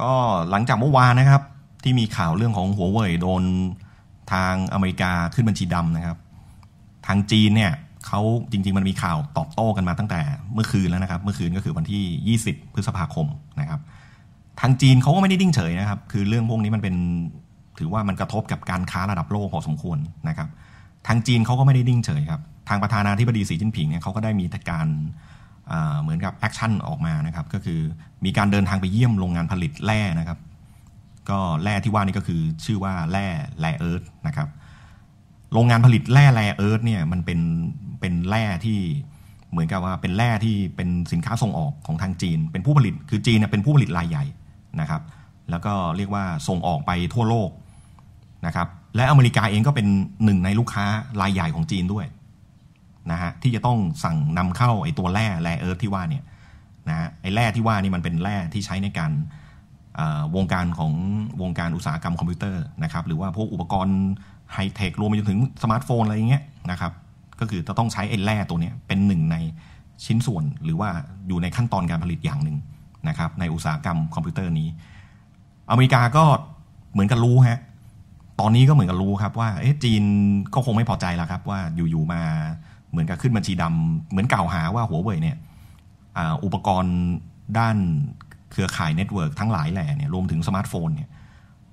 ก็หลังจากเมื่อวานนะครับที่มีข่าวเรื่องของหัวเว่ยโดนทางอเมริกาขึ้นบัญชีดำนะครับ ทางจีนเนี่ยเขาจริง ๆ มันมีข่าวตอบโต้กันมาตั้งแต่เมื่อคืนแล้วนะครับ เมื่อคืนก็คือวันที่ 20 พฤษภาคมนะครับ ทางจีนเขาก็ไม่ได้ดิ้งเฉยนะครับ คือเรื่องพวกนี้มันเป็นถือว่ามันกระทบกับการค้าระดับโลกพอสมควรนะครับ ทางจีนเขาก็ไม่ได้ดิ้งเฉยครับทางประธานาธิบดีสีจิ้นผิงเนี่ยเขาก็ได้มีการเหมือนกับแอคชั่นออกมานะครับก็คือมีการเดินทางไปเยี่ยมโรงงานผลิตแร่นะครับก็แร่ที่ว่านี่ก็คือชื่อว่าแร่แร่เอิร์ธนะครับโรงงานผลิตแร่แร่เอิร์ธเนี่ยมันเป็นเป็นแร่ที่เหมือนกับว่าเป็นแร่ที่เป็นสินค้าส่งออกของทางจีน เป็นผู้ผลิตคือจีนเป็นผู้ผลิตรายใหญ่นะครับแล้วก็เรียกว่าส่งออกไปทั่วโลกนะครับและอเมริกาเองก็เป็นหนึ่งในลูกค้ารายใหญ่ของจีนด้วยนะฮะที่จะต้องสั่งนำเข้าไอ้ตัวแร่แร่เอิร์ธที่ว่าเนี่ยนะฮะไอ้แร่ที่ว่านี่มันเป็นแร่ที่ใช้ในการวงการของวงการอุตสาหกรรมคอมพิวเตอร์นะครับหรือว่าพวกอุปกรณ์ไฮเทครวมไปจนถึงสมาร์ทโฟนอะไรอย่างเงี้ยนะครับก็คือจะต้องใช้ไอ้แร่ตัวนี้เป็นหนึ่งในชิ้นส่วนหรือว่าอยู่ในขั้นตอนการผลิตอย่างหนึ่งนะครับในอุตสาหกรรมคอมพิวเตอร์นี้ อเมริกาก็เหมือนกันรู้ฮะตอนนี้ก็เหมือนกันรู้ครับว่าเอ๊ะจีนก็คงไม่พอใจแล้วครับว่าอยู่ๆมาเหมือนกับขึ้นบัญชีดำเหมือนกล่าวหาว่าหัวเว่ยเนี่ยอุปกรณ์ด้านเครือข่ายเน็ตเวิร์กทั้งหลายแหล่เนี่ยรวมถึงสมาร์ทโฟนเนี่ย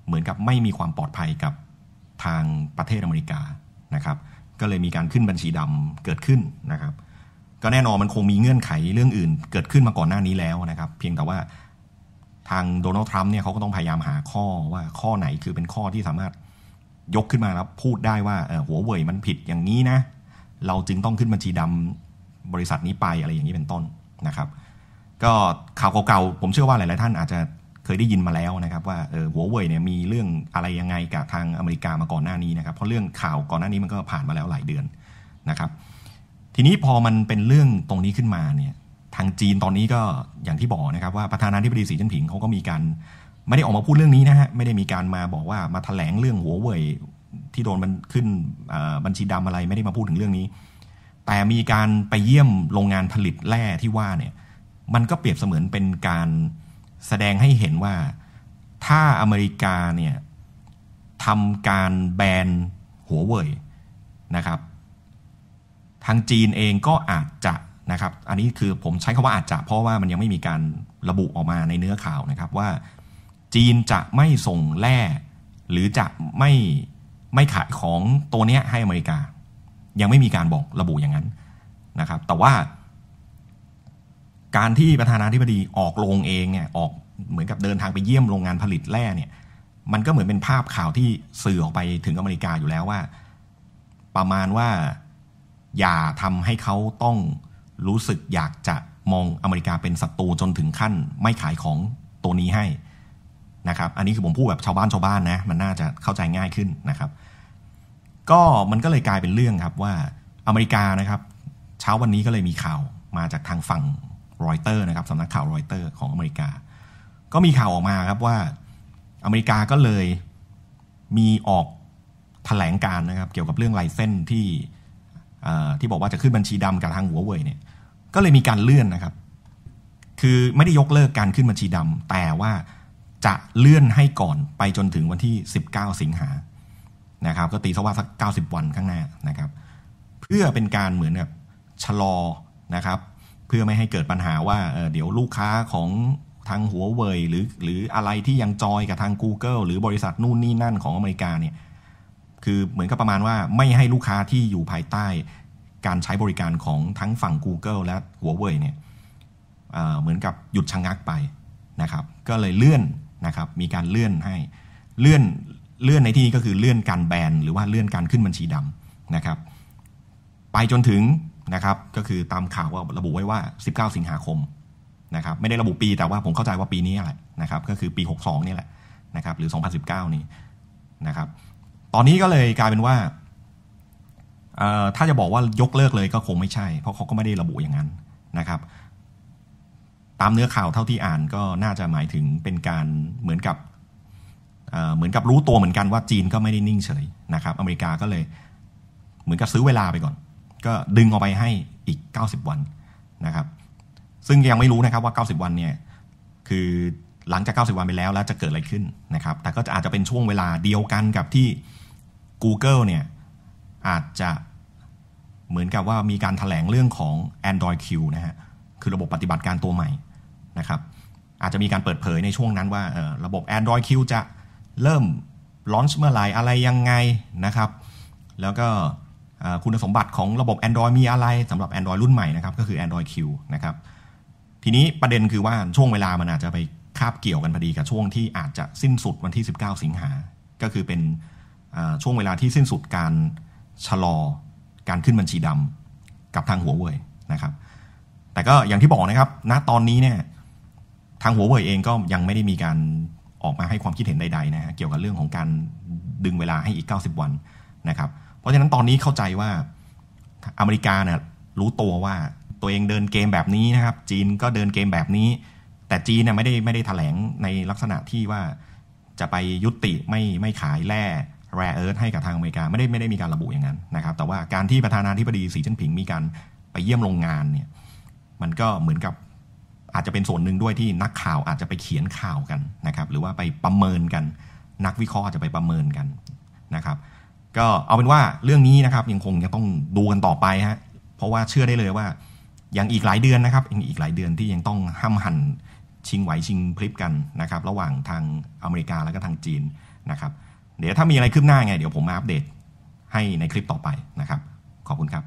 เหมือนกับไม่มีความปลอดภัยกับทางประเทศอเมริกานะครับ ก็เลยมีการขึ้นบัญชีดำเกิดขึ้นนะครับ ก็แน่นอนมันคงมีเงื่อนไขเรื่องอื่นเกิดขึ้นมาก่อนหน้านี้แล้วนะครับ เพียงแต่ว่าทางโดนัลด์ทรัมป์เนี่ยเขาก็ต้องพยายามหาข้อว่าข้อไหนคือเป็นข้อที่สามารถยกขึ้นมาแล้วพูดได้ว่าหัวเว่ยมันผิดอย่างนี้นะเราจึงต้องขึ้นบัญชีดำบริษัทนี้ไปอะไรอย่างนี้เป็นต้นนะครับ ก็ข่าว เก่าๆผมเชื่อว่าหลาย ๆ ท่านอาจจะเคยได้ยินมาแล้วนะครับว่าเออหัวเว่ยเนี่ยมีเรื่องอะไรยังไงกับทางอเมริกามาก่อนหน้านี้นะครับ เพราะเรื่องข่าวก่อนหน้านี้มันก็ผ่านมาแล้วหลายเดือนนะครับ ทีนี้พอมันเป็นเรื่องตรงนี้ขึ้นมาเนี่ยทางจีนตอนนี้ก็อย่างที่บอกนะครับ ว่าประธานาธิบดีสีจิ้นผิงเขาก็มีการ ไม่ได้ออกมาพูดเรื่องนี้นะฮะไม่ได้มีการมาบอกว่ามาถแถลงเรื่องหัวเว่ยที่โดนมันขึ้นบัญชีดำอะไรไม่ได้มาพูดถึงเรื่องนี้ แต่มีการไปเยี่ยมโรงงานผลิตแร่ที่ว่าเนี่ย มันก็เปรียบเสมือนเป็นการแสดงให้เห็นว่า ถ้าอเมริกาเนี่ยทำการแบนหัวเว่ยนะครับ ทางจีนเองก็อาจจะนะครับ อันนี้คือผมใช้คาว่าอาจจะ เพราะว่ามันยังไม่มีการระบุออกมาในเนื้อข่าวนะครับ ว่าจีนจะไม่ส่งแร่หรือจะไม่ไม่ขายของตัวเนี้ยให้อเมริกา ยังไม่มีการบอกระบุอย่างนั้นนะครับ แต่ว่าการที่ประธานาธิบดีออกโรงเองเนี่ยออกเหมือนกับเดินทางไปเยี่ยมโรงงานผลิตแร่เนี่ย มันก็เหมือนเป็นภาพข่าวที่สื่อออกไปถึงอเมริกาอยู่แล้วว่า ประมาณว่าอย่าทำให้เขาต้องรู้สึกอยากจะมองอเมริกาเป็นศัตรูจนถึงขั้น ไม่ขายของตัวนี้ให้นะครับ อันนี้คือผมพูดแบบชาวบ้านชาวบ้านนะ มันน่าจะเข้าใจง่ายขึ้นนะครับ ก็มันก็เลยกลายเป็นเรื่องครับว่าอเมริกานะครับ เช้าวันนี้ก็เลยมีข่าวมาจากทางฝั่งรอยเตอร์นะครับสำนักข่าวรอยเตอร์ของอเมริกา ก็มีข่าวออกมาครับว่าอเมริกาก็เลยมีออกแถลงการนะครับ เกี่ยวกับเรื่องไลเส้นที่ที่บอกว่าจะขึ้นบัญชีดำกับทางหัวเว่ยเนี่ยก็เลยมีการเลื่อนนะครับ คือไม่ได้ยกเลิกการขึ้นบัญชีดำแต่ว่าจะเลื่อนให้ก่อนไปจนถึงวันที่ 19 สิงหานะครับ ก็ตีซะว่าสัก90 วันข้างหน้านะครับ เพื่อเป็นการเหมือนแบบชะลอนะครับ เพื่อไม่ให้เกิดปัญหาว่าเเดี๋ยวลูกค้าของทางหัวเว่ยหรือหรืออะไรที่ยังจอยกับทาง Google หรือบริษัทนู่นนี่นั่นของอเมริกาเนี่ยคือเหมือนกับประมาณว่าไม่ให้ลูกค้าที่อยู่ภายใต้ การใช้บริการของทั้งฝั่ง Google และหัวเว่ยเนี่ยเหมือนกับหยุดชะงงักไปนะครับ ก็เลยเลื่อนนะครับ มีการเลื่อนให้เลื่อนเลื่อนในที่นี้ก็คือเลื่อนการแบนหรือว่าเลื่อนการขึ้นบัญชีดำนะครับไปจนถึงนะครับ ก็คือตามข่าวว่าระบุไว้ว่า 19 สิงหาคมนะครับ ไม่ได้ระบุปี แต่ว่าผมเข้าใจว่าปีนี้แหละนะครับ ก็คือปี62นี่แหละนะครับ หรือ 2019 นี่นะครับ ตอนนี้ก็เลยกลายเป็นว่าถ้าจะบอกว่ายกเลิกเลยก็คงไม่ใช่เพราะเขาก็ไม่ได้ระบุอย่างนั้นนะครับตามเนื้อข่าวเท่าที่อ่านก็น่าจะหมายถึง เป็นการเหมือนกับเหมือนกับรู้ตัวเหมือนกันว่าจีนก็ไม่ได้นิ่งเฉยนะครับอเมริกาก็เลยเหมือนกับซื้อเวลาไปก่อน ก็ดึงออกไปให้อีก 90 วันนะครับ ซึ่งยังไม่รู้นะครับว่า 90 วันเนี่ยคือหลังจาก 90 วันไปแล้ว แล้วจะเกิดอะไรขึ้นนะครับแต่ก็จะอาจจะเป็นช่วงเวลาเดียวกันกับที่ Google เนี่ยอาจจะเหมือนกับว่ามีการถแถลงเรื่องของ Android Q นะฮะคือระบบปฏิบัติการตัวใหม่ะครับอาจจะมีการเปิดเผยในช่วงนั้นว่า ระบบ Android Q จะเริ่มลอนช์เมื่อไหร่ อะไรยังไงนะครับ แล้วก็คุณสมบัติของระบบ Android มีอะไรสำหรับ Android รุ่นใหม่นะครับก็คือ Android Q นะครับ ทีนี้ประเด็นคือว่าช่วงเวลามันอาจจะไปคาบเกี่ยวกันพอดี กับช่วงที่อาจจะสิ้นสุดวันที่ 19 สิงหา ก็คือเป็นช่วงเวลาที่สิ้นสุดการชะลอการขึ้นบัญชีดำกับทางหัวเว่ยนะครับ แต่ก็อย่างที่บอกนะครับณตอนนี้เนี่ยทางหัวเว่ยเองก็ยังไม่ได้มีการออกมาให้ความคิดเห็นใดๆนะฮะเกี่ยวกับเรื่องของการดึงเวลาให้อีก 90 วันนะครับเพราะฉะนั้นตอนนี้เข้าใจว่าอเมริกาเนี่ยรู้ตัวว่าตัวเองเดินเกมแบบนี้นะครับ จีนก็เดินเกมแบบนี้ แต่จีนเนี่ยไม่ได้ไม่ได้ถแถลงในลักษณะที่ว่าจะไปยุติไม่ไม่ขายแร่แร่เอิร์ธให้กับทางอเมริกา ไม่ได้ไม่ได้มีการระบุอย่างนั้นนะครับแต่ว่าการที่ประธานาธิบดีสีจิ้นผิงมีการไปเยี่ยมโรงงานเนี่ยมันก็เหมือนกับอาจจะเป็นส่วนหนึ่งด้วยที่นักข่าวอาจจะไปเขียนข่าวกันนะครับ หรือว่าไปประเมินกัน นักวิเคราะห์อาจจะไปประเมินกันนะครับ ก็เอาเป็นว่าเรื่องนี้นะครับยังคงยังต้องดูกันต่อไปฮะเพราะว่าเชื่อได้เลยว่า ยังอีกหลายเดือนนะครับยังอีกหลายเดือนที่ยังต้องห้ามหันชิงไหว ชิงพลิบกันนะครับ ระหว่างทางอเมริกาแล้วก็ทางจีนนะครับ เดี๋ยวถ้ามีอะไรคืบหน้าไงเดี๋ยวผมมาอัปเดตให้ในคลิปต่อไปนะครับ ขอบคุณครับ